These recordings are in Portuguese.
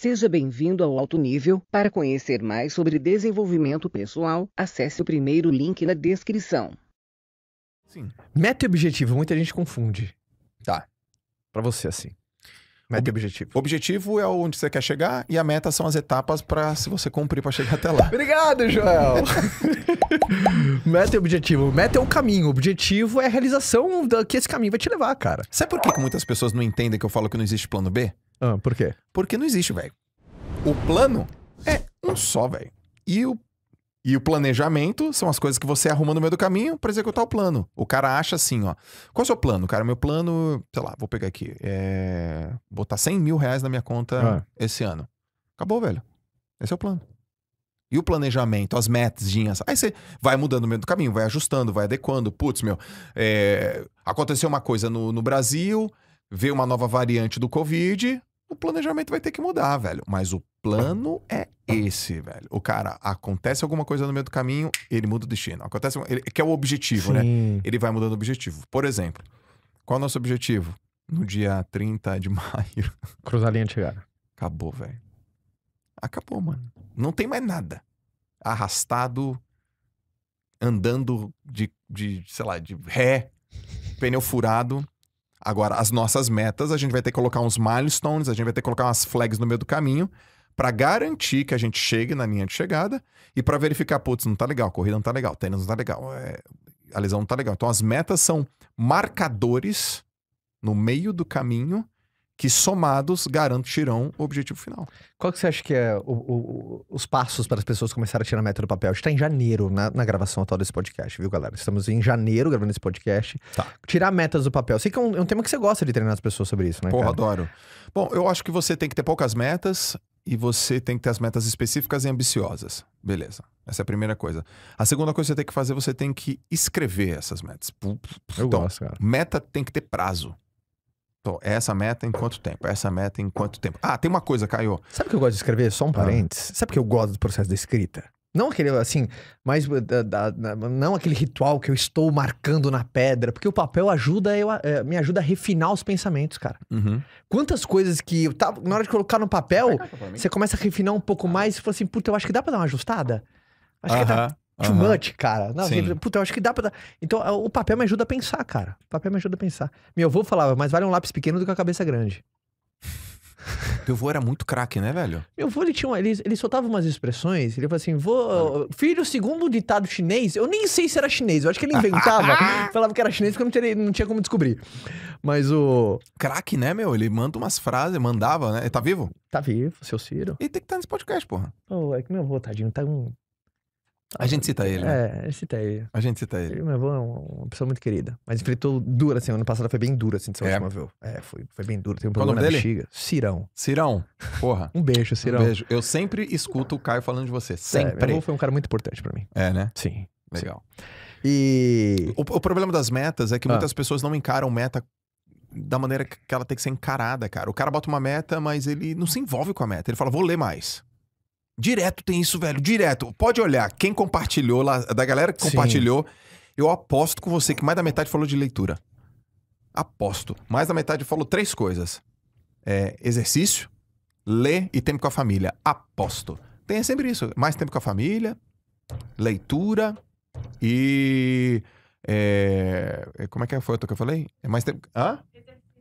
Seja bem-vindo ao Alto Nível. Para conhecer mais sobre desenvolvimento pessoal, acesse o primeiro link na descrição. Sim. Meta e objetivo, muita gente confunde. Tá. Para você, assim. Meta e objetivo. Objetivo é onde você quer chegar e a meta são as etapas para se você cumprir para chegar até lá. Obrigado, Joel! meta e objetivo. Meta é o caminho, objetivo é a realização que esse caminho vai te levar, cara. Sabe por que muitas pessoas não entendem que eu falo que não existe plano B? Ah, por quê? Porque não existe, velho. O plano é um só, velho. E o e o planejamento são as coisas que você arruma no meio do caminho para executar o plano. O cara acha assim, ó. Qual é o seu plano? Cara, meu plano, sei lá, vou pegar aqui. É. Botar 100 mil reais na minha conta ah. esse ano. Acabou, velho. Esse é o plano. E o planejamento, as metinhas. Aí você vai mudando no meio do caminho, vai ajustando, vai adequando. Putz, meu, é... aconteceu uma coisa no, no Brasil, veio uma nova variante do Covid o planejamento vai ter que mudar, velho. Mas o plano é esse, velho. O cara, acontece alguma coisa no meio do caminho, ele muda o destino. Acontece, ele, que é o objetivo, né? Sim. né? Ele vai mudando o objetivo. Por exemplo, qual é o nosso objetivo? No dia 30 de maio. Cruzar a linha de chegada. Acabou, velho. Acabou, mano. Não tem mais nada. Arrastado, andando de, de sei lá, de ré, pneu furado. Agora, as nossas metas, a gente vai ter que colocar uns milestones, a gente vai ter que colocar umas flags no meio do caminho para garantir que a gente chegue na linha de chegada e para verificar, putz, não tá legal, a corrida não tá legal, o tênis não tá legal, é... a lesão não tá legal. Então, as metas são marcadores no meio do caminho que somados garantirão o objetivo final. Qual que você acha que é o, o, os passos para as pessoas começarem a tirar a meta do papel? A gente está em janeiro na, né, na, gravação atual desse podcast, viu, galera? Estamos em janeiro gravando esse podcast. Tá. Tirar metas do papel. Sei que é um, é um, tema que você gosta de treinar as pessoas sobre isso, né? Porra, cara? adoro. Bom, eu acho que você tem que ter poucas metas e você tem que ter as metas específicas e ambiciosas. Beleza. Essa é a primeira coisa. A segunda coisa que você tem que fazer, você tem que escrever essas metas. Eu então, gosto, cara. Meta tem que ter prazo essa meta em quanto tempo? Essa meta em quanto tempo? Ah, tem uma coisa, Caio. Sabe que eu gosto de escrever? Só um ah. parênteses. Ah. Sabe que eu gosto do processo da escrita? Não aquele, assim, mas eh, não aquele ritual que eu estou marcando na pedra, porque o papel ajuda eu, é, me ajuda a refinar os pensamentos, cara. Uhum. Quantas coisas que eu tava, na hora de colocar no papel, é você começa a refinar um pouco ah. mais e fala assim, puta, eu acho que dá pra dar uma ajustada. Acho uhum. que dá. Too uhum. much, cara. Não, assim, puta, eu acho que dá pra dar. Então, é, o papel me ajuda a pensar, cara. O papel me ajuda a pensar. Meu avô falava, mas vale um lápis pequeno do que a cabeça grande. Meu avô era muito craque, né, velho? Meu avô, ele, tinha uma, ele, ele soltava umas expressões, ele falava assim, vô, filho, segundo o ditado chinês, eu nem sei se era chinês, eu acho que ele inventava, falava que era chinês porque não, tinha não tinha como descobrir. Mas o... Craque, né, meu? Ele manda umas frases, mandava, né? Ele tá vivo? Tá vivo, seu Ciro. e tem que estar tá nesse podcast, porra. Oh, é que meu avô, tadinho, tá um... A gente cita ele. Né? É, cita ele. A gente cita ele. Meu avô é uma pessoa muito querida. Mas enfrentou dura, assim, ano passado foi bem dura, assim, de seu é. último É, foi, foi bem duro. Tem um problema na bexiga. Cirão. Cirão, porra. um beijo, Cirão. Um beijo. Eu sempre escuto o Caio falando de você. Sempre. É, meu avô foi um cara muito importante para mim. É, né? Sim. Legal. Sim. E. O, o, problema das metas é que ah. muitas pessoas não encaram meta da maneira que ela tem que ser encarada, cara. O cara bota uma meta, mas ele não se envolve com a meta. Ele fala, vou ler mais. Direto tem isso, velho. Direto. Pode olhar. Quem compartilhou lá, da galera que compartilhou, Sim. eu aposto com você que mais da metade falou de leitura. Aposto. Mais da metade falou três coisas: é, exercício, ler e tempo com a família. Aposto. Tem sempre isso. Mais tempo com a família, leitura e. É, é, como é que foi o que eu falei? É mais tempo. Hã?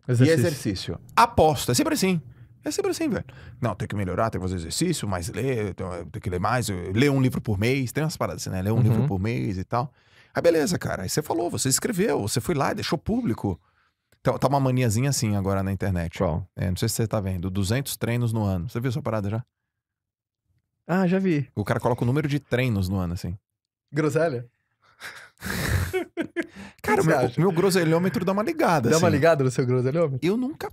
Exercício. E exercício. Aposto. É sempre assim. É sempre assim, velho. Não, tem que melhorar, tem que fazer exercício, mais ler, tem que ler mais, ler um livro por mês, tem umas paradas assim, né? Ler um uhum. livro por mês e tal. Aí beleza, cara. Aí você falou, você escreveu, você foi lá e deixou público. Tá, tá uma maniazinha assim agora na internet. Qual? É, não sei se você tá vendo. 200 treinos no ano. Você viu essa parada já? Ah, já vi. O cara coloca o número de treinos no ano, assim. Groselha? cara, meu, meu groselhômetro dá uma ligada. Dá assim. uma ligada no seu groselhômetro? Eu nunca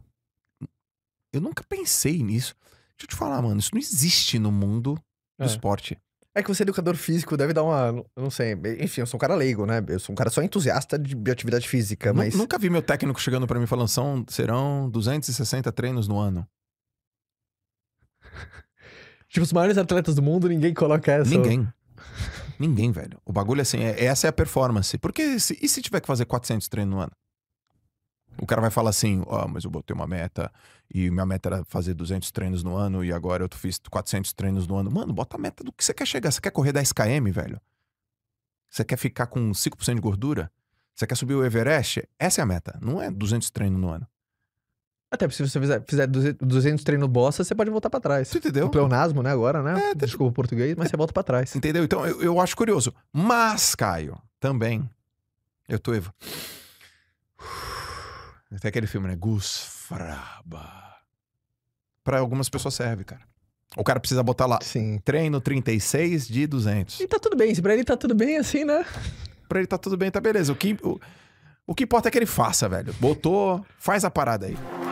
eu nunca pensei nisso. Deixa eu te falar, mano, isso não existe no mundo do é. esporte. É que você é educador físico, deve dar uma. Eu não sei. Enfim, eu sou um cara leigo, né? Eu sou um cara só entusiasta de atividade física, mas. Nunca vi meu técnico chegando para mim falando: são, serão 260 treinos no ano. tipo, os maiores atletas do mundo, ninguém coloca essa. Ninguém. Ninguém, velho. O bagulho é assim, é, essa é a performance. Porque se, e se tiver que fazer 400 treinos no ano? O cara vai falar assim, ó, oh, mas eu botei uma meta e minha meta era fazer 200 treinos no ano e agora eu fiz 400 treinos no ano. Mano, bota a meta do que você quer chegar. Você quer correr 10 km, velho? Você quer ficar com 5% de gordura? Você quer subir o Everest? Essa é a meta. Não é 200 treinos no ano. Até porque se você fizer, 200 treinos bosta, você pode voltar para trás. Você entendeu? O pleonasmo, né, agora, né? É, Desculpa o português, mas você volta para trás. Entendeu? Então, eu, eu acho curioso. Mas, Caio, também, eu tô até aquele filme, né? Gus Fraba. Pra algumas pessoas serve, cara. O cara precisa botar lá. Sim. Treino 36 de 200. E tá tudo bem. pra ele tá tudo bem, assim, né? Pra ele tá tudo bem, tá beleza. O que, o, o que importa é que ele faça, velho. Botou, faz a parada aí.